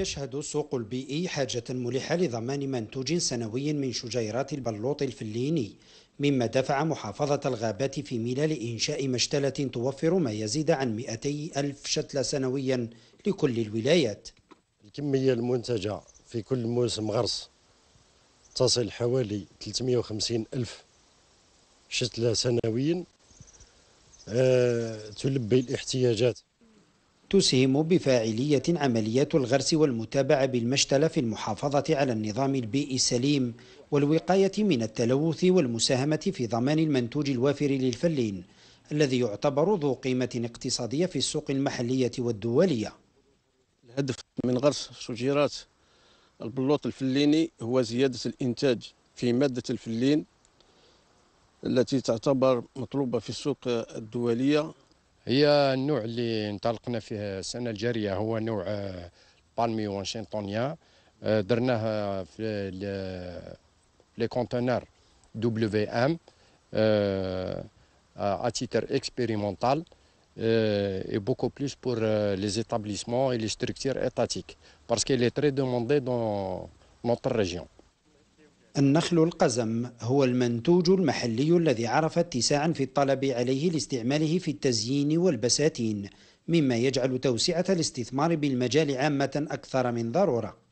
يشهد السوق البيئي حاجة ملحة لضمان منتوج سنوي من شجيرات البلوط الفليني مما دفع محافظة الغابات في ميلا لإنشاء مشتلة توفر ما يزيد عن 200 ألف شتلة سنويا لكل الولايات الكمية المنتجة في كل موسم غرس تصل حوالي 350 ألف شتلة سنويا أه تلبي الاحتياجات تسهم بفاعلية عمليات الغرس والمتابعة بالمشتلة في المحافظة على النظام البيئي السليم والوقاية من التلوث والمساهمة في ضمان المنتوج الوافر للفلين الذي يعتبر ذو قيمة اقتصادية في السوق المحلية والدولية الهدف من غرس شجيرات البلوط الفليني هو زيادة الإنتاج في مادة الفلين التي تعتبر مطلوبة في السوق الدولية هي النوع اللي انطلقنا فيه السنه الجاريه هو نوع بالمي Nous درناه في لي كونتينر دبليو WM à titre expérimental et beaucoup plus pour les établissements et les structures étatiques, parce qu'il est très demandé dans notre région. النخل القزم هو المنتوج المحلي الذي عرف اتساعا في الطلب عليه لاستعماله في التزيين والبساتين مما يجعل توسعة الاستثمار بالمجال عامة أكثر من ضرورة